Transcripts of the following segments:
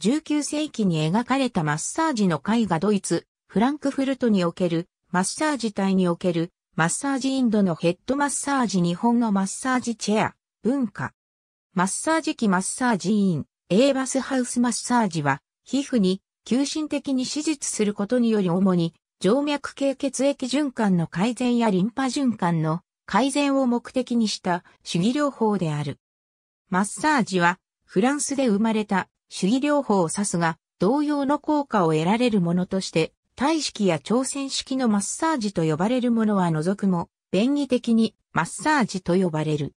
19世紀に描かれたマッサージの絵画ドイツ、フランクフルトにおけるマッサージ隊におけるマッサージインドのヘッドマッサージ日本のマッサージチェア、文化。マッサージ機マッサージイン、エーバスハウスマッサージは、皮膚に急進的に手術することにより主に静脈系血液循環の改善やリンパ循環の改善を目的にした主義療法である。マッサージはフランスで生まれた主義療法を指すが、同様の効果を得られるものとして、体式や挑戦式のマッサージと呼ばれるものは除くも、便宜的にマッサージと呼ばれる。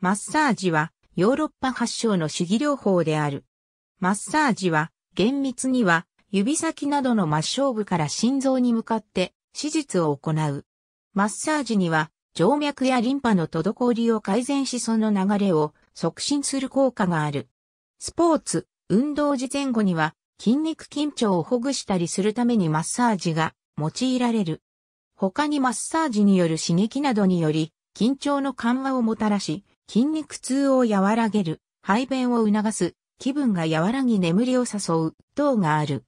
マッサージはヨーロッパ発祥の主義療法である。マッサージは厳密には指先などの末梢部から心臓に向かって手術を行う。マッサージには静脈やリンパの滞りを改善しその流れを促進する効果がある。スポーツ、運動時前後には筋肉緊張をほぐしたりするためにマッサージが用いられる。他にマッサージによる刺激などにより緊張の緩和をもたらし、筋肉痛を和らげる、排便を促す、気分が和らぎ眠りを誘う等がある。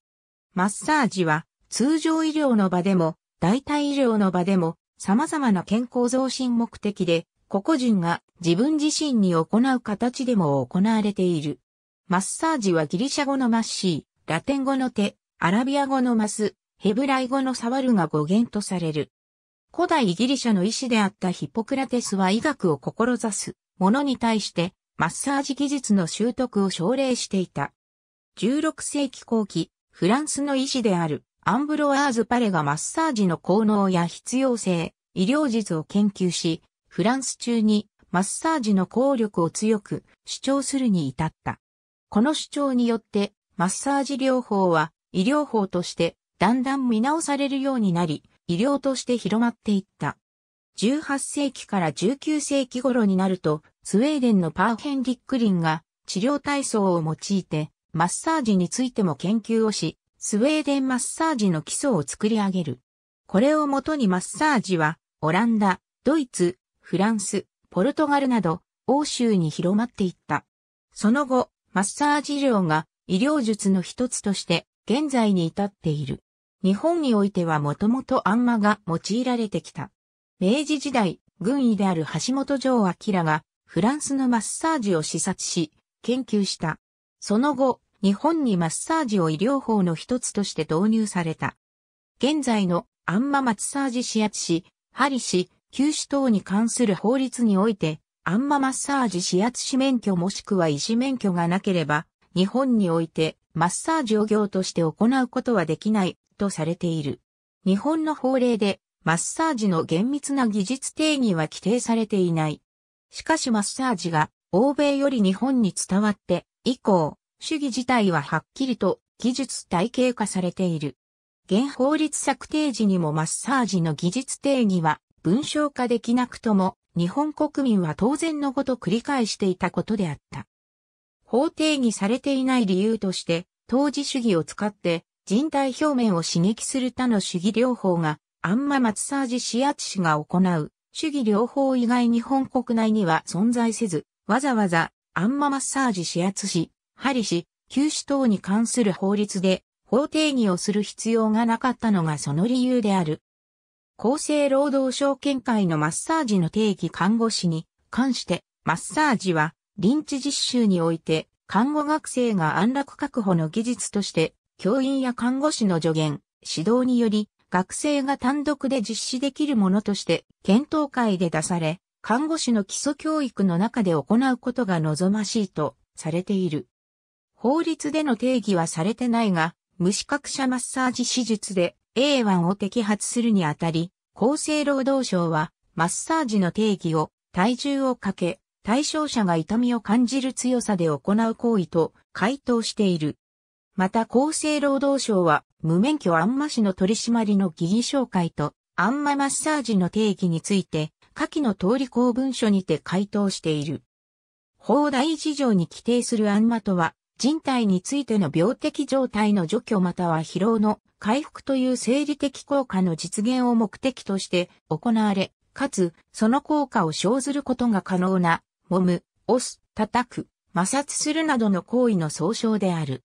マッサージは通常医療の場でも代替医療の場でも様々な健康増進目的で個々人が自分自身に行う形でも行われている。マッサージはギリシャ語のマッシー、ラテン語の手、アラビア語のマス、ヘブライ語の触るが語源とされる。古代ギリシャの医師であったヒポクラテスは医学を志す者に対してマッサージ技術の習得を奨励していた。16世紀後期、フランスの医師であるアンブロワーズ・パレがマッサージの効能や必要性、医療術を研究し、フランス中にマッサージの効力を強く主張するに至った。この主張によって、マッサージ療法は医療法としてだんだん見直されるようになり、医療として広まっていった。18世紀から19世紀頃になると、スウェーデンのパーヘンリックリンが治療体操を用いて、マッサージについても研究をし、スウェーデンマッサージの基礎を作り上げる。これをもとにマッサージは、オランダ、ドイツ、フランス、ポルトガルなど、欧州に広まっていった。その後、マッサージ療が医療術の一つとして現在に至っている。日本においてはもともとあんまが用いられてきた。明治時代、軍医である橋本城明がフランスのマッサージを視察し、研究した。その後、日本にマッサージを医療法の一つとして導入された。現在のあんまマッサージ指圧師、針し、休止等に関する法律において、あんまマッサージ指圧師免許もしくは医師免許がなければ、日本においてマッサージを業として行うことはできないとされている。日本の法令でマッサージの厳密な技術定義は規定されていない。しかしマッサージが欧米より日本に伝わって以降、主義自体ははっきりと技術体系化されている。現法律策定時にもマッサージの技術定義は文章化できなくとも日本国民は当然のごと繰り返していたことであった。法定義されていない理由として、当時主義を使って人体表面を刺激する他の主義療法が、あんまマッサージ指圧師が行う主義療法以外日本国内には存在せず、わざわざあんまマッサージ指圧師、針師、休止等に関する法律で法定義をする必要がなかったのがその理由である。厚生労働省見解のマッサージの定義看護師に関して、マッサージは臨地実習において、看護学生が安楽確保の技術として、教員や看護師の助言、指導により、学生が単独で実施できるものとして、検討会で出され、看護師の基礎教育の中で行うことが望ましいとされている。法律での定義はされてないが、無資格者マッサージ手術で A1 を摘発するにあたり、厚生労働省は、マッサージの定義を体重をかけ、対象者が痛みを感じる強さで行う行為と回答している。また厚生労働省は、無免許あんま市の取締りの疑義紹介と、あんまマッサージの定義について、下記の通り公文書にて回答している。法大事情に規定するあんまとは、人体についての病的状態の除去または疲労の回復という生理的効果の実現を目的として行われ、かつ、その効果を生ずることが可能な、揉む、押す、叩く、摩擦するなどの行為の総称である。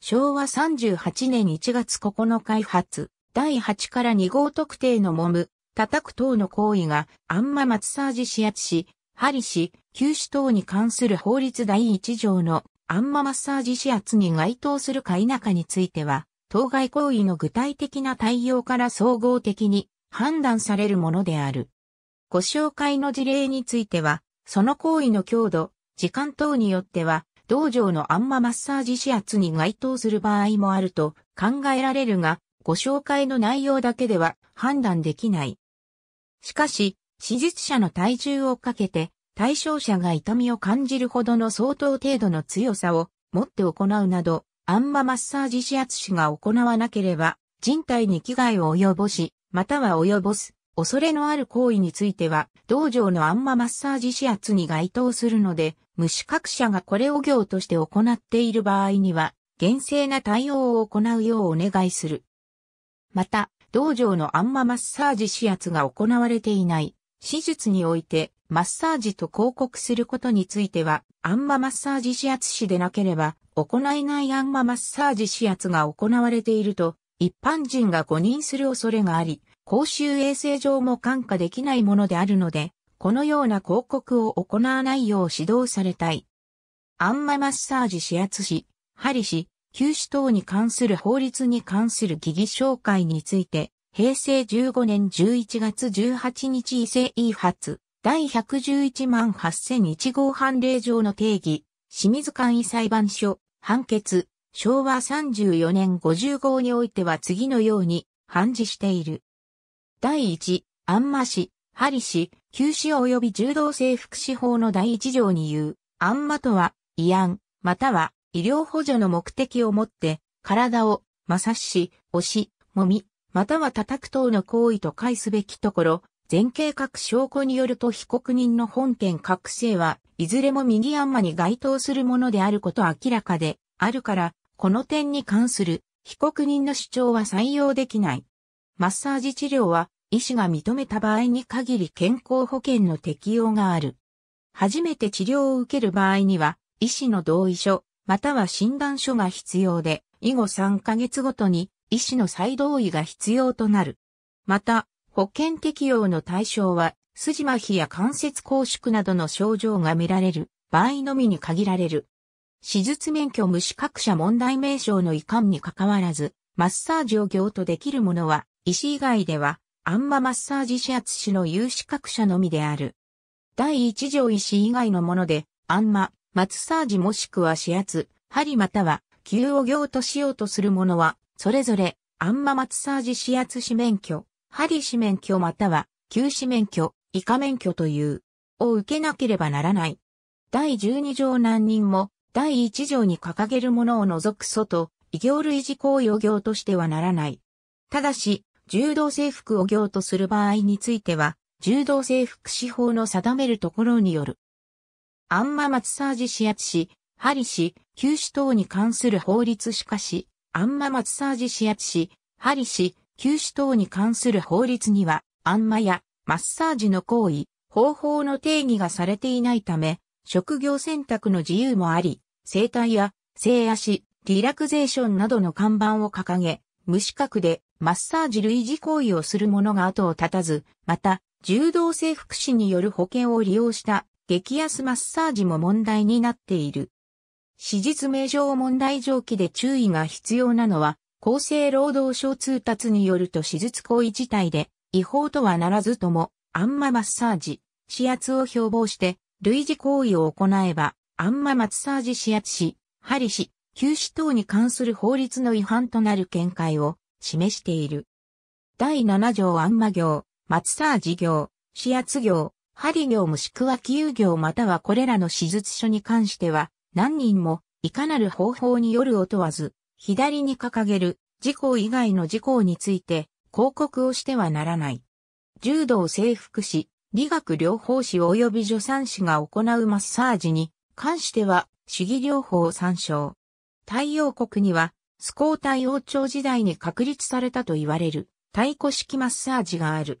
昭和38年1月9日発、第8から2号特定の揉む、叩く等の行為が、あんまマッサージ指圧し、針し、休止等に関する法律第1条の、あんまマッサージ指圧に該当するか否かについては、当該行為の具体的な対応から総合的に判断されるものである。ご紹介の事例については、その行為の強度、時間等によっては、道場のあんまマッサージ指圧に該当する場合もあると考えられるが、ご紹介の内容だけでは判断できない。しかし、手術者の体重をかけて、対象者が痛みを感じるほどの相当程度の強さを持って行うなど、アンママッサージ指圧師が行わなければ、人体に危害を及ぼし、または及ぼす、恐れのある行為については、道場のアンママッサージ指圧に該当するので、無資格者がこれを業として行っている場合には、厳正な対応を行うようお願いする。また、道場のアンママッサージ指圧が行われていない、手術において、マッサージと広告することについては、アンママッサージ指圧師でなければ、行えないアンママッサージ指圧が行われていると、一般人が誤認する恐れがあり、公衆衛生上も感化できないものであるので、このような広告を行わないよう指導されたい。アンママッサージ指圧し、針し、休止等に関する法律に関する疑義紹介について、平成15年11月18日異性違発、第111万8001号判例上の定義、清水簡易裁判所、判決、昭和34年50号においては次のように判事している。第1、安間市、針氏、旧止及び柔道整復師法の第1条に言う、安間とは、慰安、または医療補助の目的をもって、体を、摩擦し、押し、揉み、または叩く等の行為と解すべきところ、前景各証拠によると被告人の本件覚醒はいずれも右あんまに該当するものであること明らかであるから、この点に関する被告人の主張は採用できない。マッサージ治療は医師が認めた場合に限り健康保険の適用がある。初めて治療を受ける場合には、医師の同意書、または診断書が必要で、以後3ヶ月ごとに医師の再同意が必要となる。また、保険適用の対象は、筋麻痺や関節拘縮などの症状が見られる場合のみに限られる。手術免許無資格者問題名称の遺憾に関わらず、マッサージを業とできるものは、医師以外では、あんまマッサージ指圧師の有資格者のみである。第一条医師以外のもので、あんま、マッサージもしくは指圧、針または、急を行としようとするものは、それぞれ、あんまマッサージ指圧師免許、針氏免許または、休止免許、以下免許という、を受けなければならない。第12条何人も、第1条に掲げるものを除く外、異業類事項を業としてはならない。ただし、柔道制服を業とする場合については、柔道制服司法の定めるところによる。あんまマッサージ指圧し、針氏休止等に関する法律しかし、あんまマッサージ指圧し、針氏。休止等に関する法律には、あんまやマッサージの行為、方法の定義がされていないため、職業選択の自由もあり、生体や性足、リラクゼーションなどの看板を掲げ、無資格でマッサージ類似行為をする者が後を絶たず、また、柔道整復師による保険を利用した激安マッサージも問題になっている。史実名称問題上記で注意が必要なのは、厚生労働省通達によると手術行為自体で違法とはならずとも、あんまマッサージ、指圧を標榜して、類似行為を行えば、あんまマッサージ指圧し、針し、休止等に関する法律の違反となる見解を示している。第7条あんま業、マッサージ業、指圧業、針業もしくは気有業またはこれらの手術所に関しては、何人も、いかなる方法によるを問わず、左に掲げる事項以外の事項について広告をしてはならない。柔道征服士、理学療法士及び助産師が行うマッサージに関しては主義療法を参照。太陽国には、スコー太王朝時代に確立されたと言われる、太鼓式マッサージがある。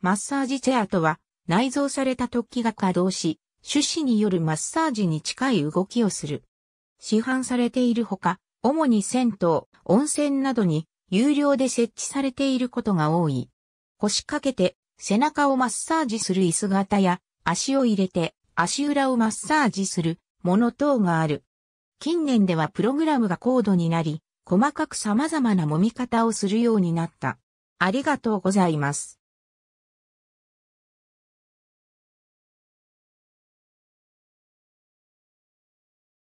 マッサージチェアとは、内蔵された突起が稼働し、手指によるマッサージに近い動きをする。市販されているほか、主に銭湯、温泉などに有料で設置されていることが多い。腰掛けて背中をマッサージする椅子型や足を入れて足裏をマッサージするもの等がある。近年ではプログラムが高度になり、細かく様々な揉み方をするようになった。ありがとうございます。